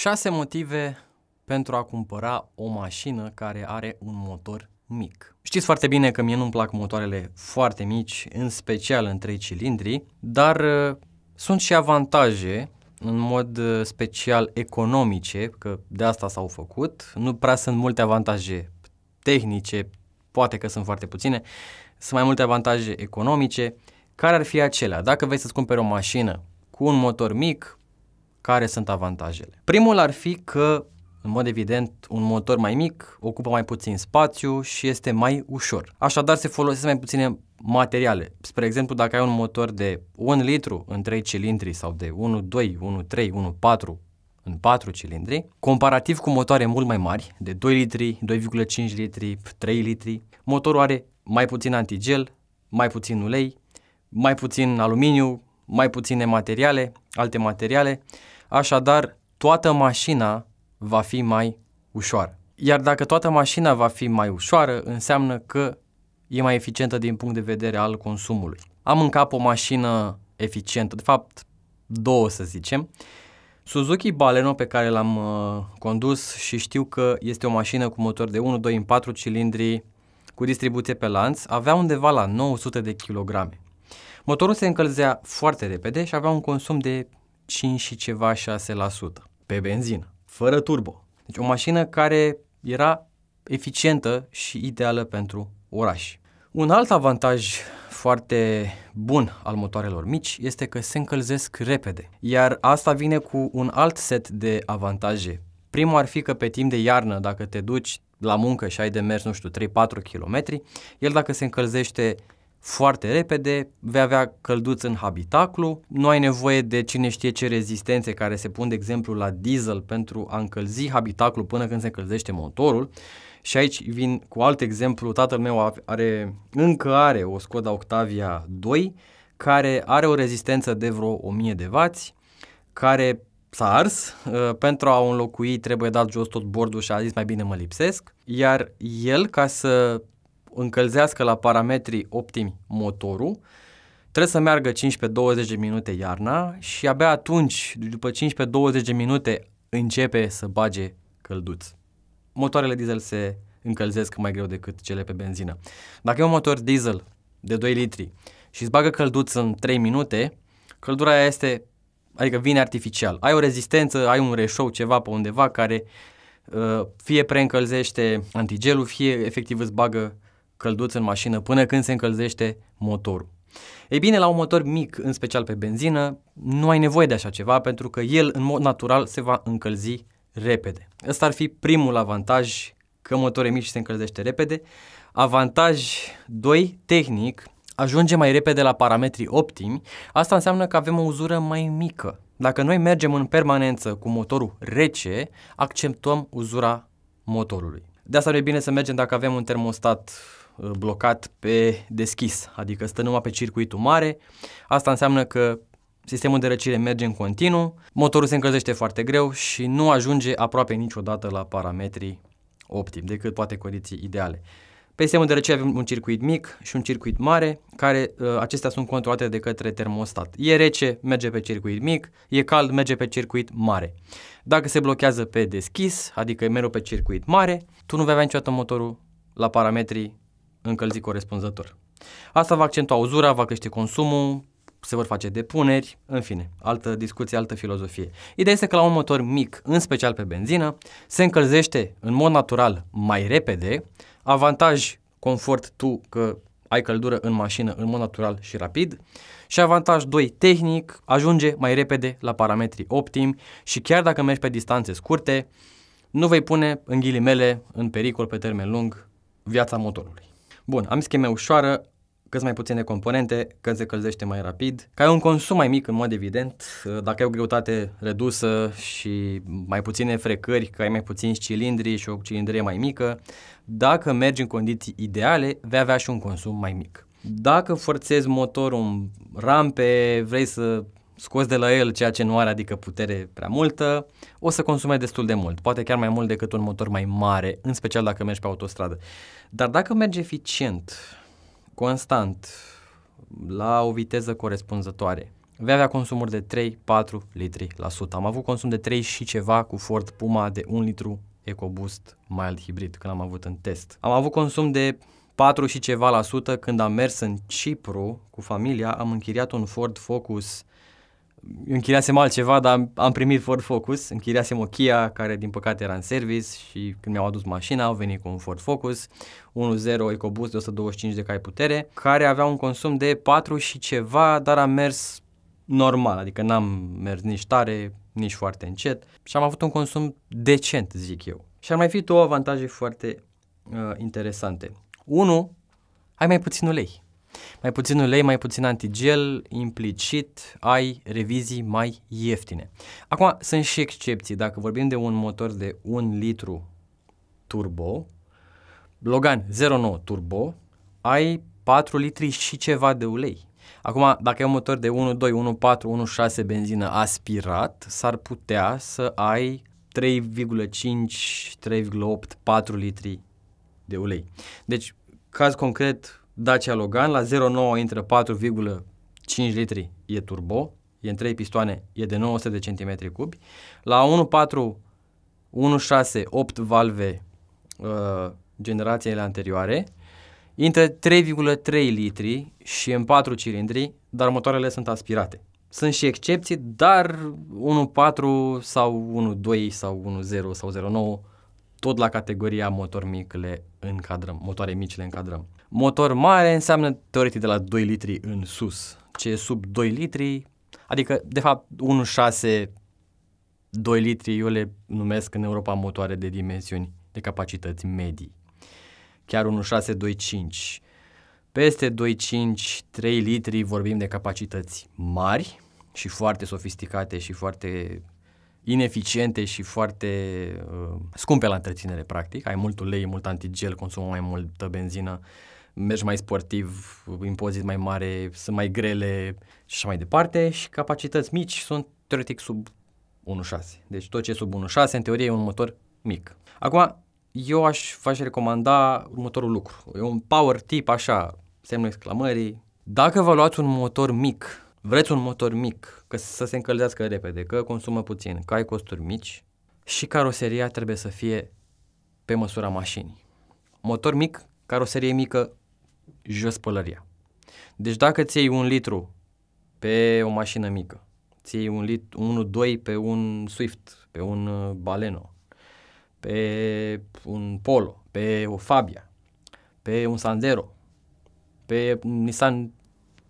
6 motive pentru a cumpăra o mașină care are un motor mic. Știți foarte bine că mie nu-mi plac motoarele foarte mici, în special în 3 cilindri, dar uh, sunt și avantaje în mod uh, special economice, că de asta s-au făcut. Nu prea sunt multe avantaje tehnice, poate că sunt foarte puține, sunt mai multe avantaje economice. Care ar fi acelea? Dacă vrei să-ți cumperi o mașină cu un motor mic, care sunt avantajele. Primul ar fi că, în mod evident, un motor mai mic ocupă mai puțin spațiu și este mai ușor. Așadar, se folosesc mai puține materiale. Spre exemplu, dacă ai un motor de 1 litru în 3 cilindri sau de 1, 1, 2, 3, 1, 4 în 4 cilindri, comparativ cu motoare mult mai mari, de 2 litri, 2,5 litri, 3 litri, motorul are mai puțin antigel, mai puțin ulei, mai puțin aluminiu, mai puține materiale, alte materiale, așadar toată mașina va fi mai ușoară. Iar dacă toată mașina va fi mai ușoară, înseamnă că e mai eficientă din punct de vedere al consumului. Am în cap o mașină eficientă, de fapt două să zicem, Suzuki Baleno pe care l-am uh, condus și știu că este o mașină cu motor de 1, 2 în 4 cilindri cu distribuție pe lanț, avea undeva la 900 de kilograme. Motorul se încălzea foarte repede și avea un consum de 5 și ceva 6% pe benzină, fără turbo. Deci o mașină care era eficientă și ideală pentru oraș. Un alt avantaj foarte bun al motoarelor mici este că se încălzesc repede, iar asta vine cu un alt set de avantaje. Primul ar fi că pe timp de iarnă, dacă te duci la muncă și ai de mers, nu știu, 3-4 km, el dacă se încălzește foarte repede, vei avea călduți în habitaclu, nu ai nevoie de cine știe ce rezistențe care se pun, de exemplu, la diesel pentru a încălzi habitaclu până când se încălzește motorul. Și aici vin cu alt exemplu, tatăl meu are, încă are o Skoda Octavia 2, care are o rezistență de vreo 1000 de vați, care s-a ars, ă, pentru a o înlocui trebuie dat jos tot bordul și a zis mai bine mă lipsesc, iar el ca să încălzească la parametrii optimi motorul, trebuie să meargă 15-20 minute iarna și abia atunci, după 15-20 minute, începe să bage călduț. Motoarele diesel se încălzesc mai greu decât cele pe benzină. Dacă e un motor diesel de 2 litri și îți bagă călduț în 3 minute, căldura aia este, adică vine artificial. Ai o rezistență, ai un reșou, ceva pe undeva care uh, fie preîncălzește antigelul, fie efectiv îți bagă călduț în mașină până când se încălzește motorul. Ei bine, la un motor mic, în special pe benzină, nu ai nevoie de așa ceva pentru că el în mod natural se va încălzi repede. Ăsta ar fi primul avantaj că motorul mici se încălzește repede. Avantaj 2, tehnic, ajunge mai repede la parametrii optimi. Asta înseamnă că avem o uzură mai mică. Dacă noi mergem în permanență cu motorul rece, acceptăm uzura motorului. De asta e bine să mergem dacă avem un termostat Uh, blocat pe deschis, adică stă numai pe circuitul mare. Asta înseamnă că sistemul de răcire merge în continuu, motorul se încălzește foarte greu și nu ajunge aproape niciodată la parametrii optimi, decât poate condiții ideale. Pe sistemul de răcire avem un circuit mic și un circuit mare, care uh, acestea sunt controlate de către termostat. E rece, merge pe circuit mic, e cald, merge pe circuit mare. Dacă se blochează pe deschis, adică mereu pe circuit mare, tu nu vei avea niciodată motorul la parametrii încălzi corespunzător. Asta va accentua uzura, va crește consumul, se vor face depuneri, în fine, altă discuție, altă filozofie. Ideea este că la un motor mic, în special pe benzină, se încălzește în mod natural mai repede, avantaj confort tu că ai căldură în mașină în mod natural și rapid și avantaj 2 tehnic, ajunge mai repede la parametri optimi și chiar dacă mergi pe distanțe scurte, nu vei pune în ghilimele în pericol pe termen lung viața motorului. Bun, am scheme ușoară, cât mai puține componente, cât se călzește mai rapid, că ai un consum mai mic în mod evident, dacă ai o greutate redusă și mai puține frecări, că ai mai puțini cilindri și o cilindrie mai mică, dacă mergi în condiții ideale, vei avea și un consum mai mic. Dacă forțezi motorul în rampe, vrei să scos de la el ceea ce nu are, adică putere prea multă, o să consume destul de mult, poate chiar mai mult decât un motor mai mare, în special dacă mergi pe autostradă. Dar dacă mergi eficient, constant, la o viteză corespunzătoare, vei avea consumuri de 3-4 litri la sută. Am avut consum de 3 și ceva cu Ford Puma de 1 litru EcoBoost mild hibrid când am avut în test. Am avut consum de 4 și ceva la sută când am mers în Cipru cu familia, am închiriat un Ford Focus închiriasem altceva, dar am primit Ford Focus, închiriasem o Kia care din păcate era în service și când mi-au adus mașina au venit cu un Ford Focus 1.0 EcoBoost de 125 de cai putere, care avea un consum de 4 și ceva, dar a mers normal, adică n-am mers nici tare, nici foarte încet și am avut un consum decent, zic eu. Și ar mai fi două avantaje foarte uh, interesante. 1. Ai mai puțin ulei. Mai puțin ulei, mai puțin antigel, implicit ai revizii mai ieftine. Acum, sunt și excepții. Dacă vorbim de un motor de 1 litru turbo, Logan 09 turbo, ai 4 litri și ceva de ulei. Acum, dacă e un motor de 1.2, 1.4, 1.6 benzină aspirat, s-ar putea să ai 3,5, 3,8, 4 litri de ulei. Deci, caz concret, Dacia Logan, la 0,9 intră 4,5 litri, e turbo, e în 3 pistoane, e de 900 de cm cubi. La 1,4, 1,6, 8 valve uh, generațiile anterioare, intră 3,3 litri și în 4 cilindri, dar motoarele sunt aspirate. Sunt și excepții, dar 1.4 sau 1.2 sau 1.0 sau 0.9, tot la categoria motor mic le încadrăm, motoare mici le încadrăm. Motor mare înseamnă teoretic de la 2 litri în sus. Ce e sub 2 litri, adică de fapt 1,6 2 litri eu le numesc în Europa motoare de dimensiuni, de capacități medii. Chiar 1,625. Peste 2,5, 3 litri vorbim de capacități mari și foarte sofisticate și foarte ineficiente și foarte uh, scumpe la întreținere, practic. Ai mult ulei, mult antigel, consumă mai multă benzină. Uh, mergi mai sportiv, impozit mai mare, sunt mai grele și așa mai departe și capacități mici sunt teoretic sub 1.6. Deci tot ce e sub 1.6 în teorie e un motor mic. Acum, eu aș face recomanda următorul lucru. E un power tip așa, semnul exclamării. Dacă vă luați un motor mic, vreți un motor mic, că să se încălzească repede, că consumă puțin, că ai costuri mici și caroseria trebuie să fie pe măsura mașinii. Motor mic, caroserie mică, jos pălăria. Deci dacă ți iei un litru pe o mașină mică, ți iei un litru, 1-2 pe un Swift, pe un uh, Baleno, pe un Polo, pe o Fabia, pe un Sandero, pe Nissan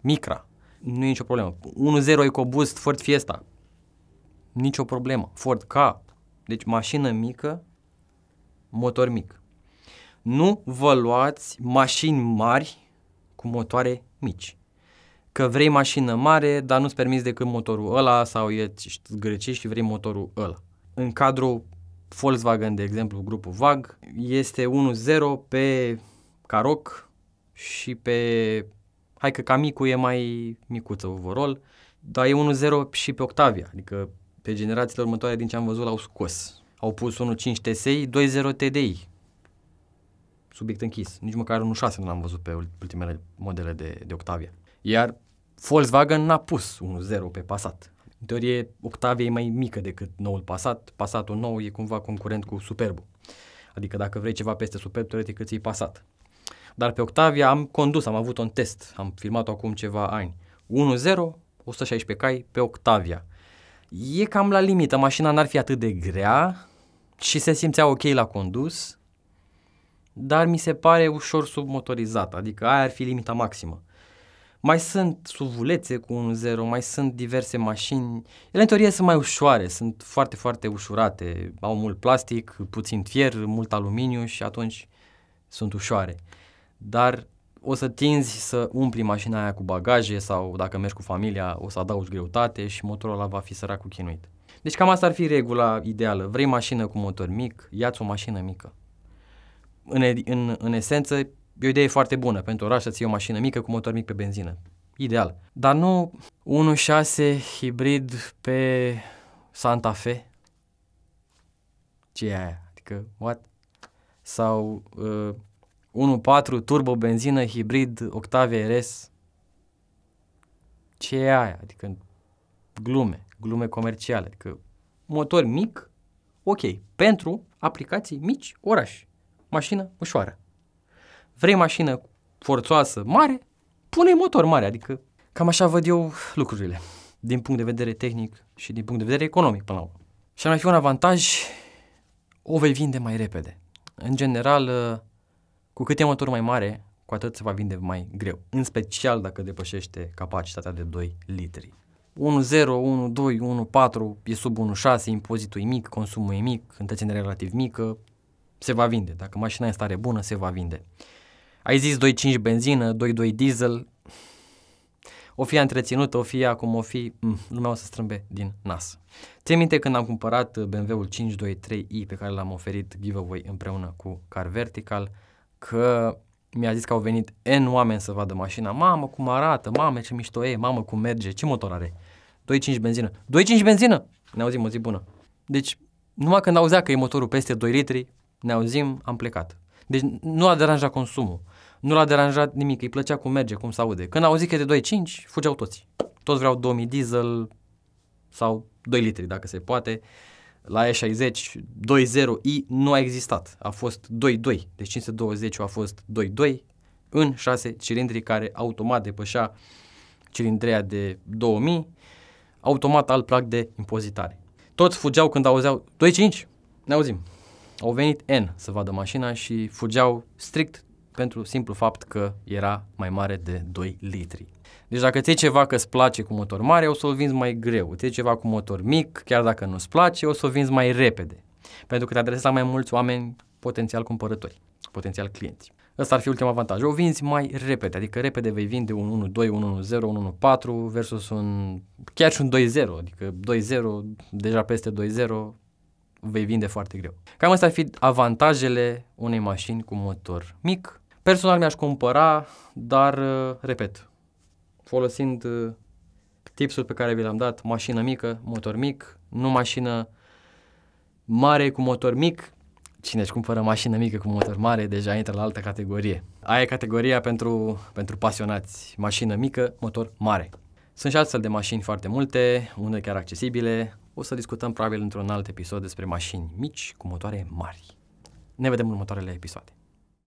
Micra, nu e nicio problemă. 1.0 EcoBoost Ford Fiesta, nicio problemă. Ford K, deci mașină mică, motor mic. Nu vă luați mașini mari cu motoare mici. Că vrei mașină mare, dar nu-ți permiți decât motorul ăla sau ești grecești și vrei motorul ăla. În cadrul Volkswagen, de exemplu, grupul VAG, este 1.0 pe Caroc și pe... Hai că Camicu e mai micuță overall, dar e 1.0 și pe Octavia, adică pe generațiile următoare din ce am văzut l-au scos. Au pus 1.5 TSI, 2.0 TDI subiect închis. Nici măcar unul 6 nu l-am văzut pe ultimele modele de, de Octavia. Iar Volkswagen n-a pus 0 pe Passat. În teorie, Octavia e mai mică decât noul Passat. Passatul nou e cumva concurent cu Superbul. Adică dacă vrei ceva peste Superb, teoretic îți iei Passat. Dar pe Octavia am condus, am avut un test, am filmat-o acum ceva ani. 1.0, 116 cai pe Octavia. E cam la limită, mașina n-ar fi atât de grea și se simțea ok la condus, dar mi se pare ușor submotorizat, adică aia ar fi limita maximă. Mai sunt suvulețe cu 1.0, mai sunt diverse mașini. Ele în teorie sunt mai ușoare, sunt foarte, foarte ușurate. Au mult plastic, puțin fier, mult aluminiu și atunci sunt ușoare. Dar o să tinzi să umpli mașina aia cu bagaje sau dacă mergi cu familia o să adaugi greutate și motorul ăla va fi sărac cu chinuit. Deci cam asta ar fi regula ideală. Vrei mașină cu motor mic, ia-ți o mașină mică în, în, în esență, e o idee foarte bună pentru oraș să ții o mașină mică cu motor mic pe benzină. Ideal. Dar nu 1.6 hibrid pe Santa Fe? Ce e aia? Adică, what? Sau uh, 1.4 turbo benzină hibrid Octavia RS? Ce e aia? Adică glume, glume comerciale. Adică motor mic, ok, pentru aplicații mici, oraș mașină ușoară. Vrei mașină forțoasă mare? Pune motor mare, adică cam așa văd eu lucrurile, din punct de vedere tehnic și din punct de vedere economic până la urmă. Și ar mai fi un avantaj, o vei vinde mai repede. În general, cu cât e motor mai mare, cu atât se va vinde mai greu, în special dacă depășește capacitatea de 2 litri. 1.0, 1.2, 1.4 e sub 1.6, impozitul e mic, consumul e mic, întreținerea relativ mică, se va vinde. Dacă mașina e în stare bună, se va vinde. Ai zis 2.5 benzină, 2.2 diesel, o fi întreținută, o fi acum, o fi, Nu mm, lumea o să strâmbe din nas. Țin minte când am cumpărat uh, BMW-ul 523i pe care l-am oferit giveaway împreună cu Car Vertical, că mi-a zis că au venit N oameni să vadă mașina. Mamă, cum arată, mamă, ce mișto e, mamă, cum merge, ce motor are. 2.5 benzină. 2.5 benzină! Ne auzim o zi bună. Deci, numai când auzea că e motorul peste 2 litri, ne auzim, am plecat. Deci nu a deranjat consumul, nu l-a deranjat nimic, îi plăcea cum merge, cum se aude. Când au zis că e de 2,5, fugeau toți. Toți vreau 2000 diesel sau 2 litri, dacă se poate. La E60, 2.0i nu a existat, a fost 2.2, deci 520 a fost 2.2 în 6 cilindri care automat depășea cilindrea de 2000, automat al plac de impozitare. Toți fugeau când auzeau 2.5, ne auzim. Au venit N să vadă mașina și fugeau strict pentru simplu fapt că era mai mare de 2 litri. Deci dacă ți ceva că îți place cu motor mare, o să o vinzi mai greu. Ți ceva cu motor mic, chiar dacă nu îți place, o să o vinzi mai repede. Pentru că te adresezi la mai mulți oameni potențial cumpărători, potențial clienți. Ăsta ar fi ultimul avantaj. O vinzi mai repede, adică repede vei vinde un 1.2, un 1.0, un 1.4 versus un... chiar și un 2.0, adică 2.0, deja peste 2.0, vei vinde foarte greu. Cam astea ar fi avantajele unei mașini cu motor mic. Personal mi-aș cumpăra, dar, uh, repet, folosind uh, tipsul pe care vi l-am dat, mașină mică, motor mic, nu mașină mare cu motor mic, cine își cumpără mașină mică cu motor mare deja intră la altă categorie. Aia e categoria pentru, pentru pasionați, mașină mică, motor mare. Sunt și astfel de mașini foarte multe, unele chiar accesibile, o să discutăm probabil într-un alt episod despre mașini mici cu motoare mari. Ne vedem în următoarele episoade.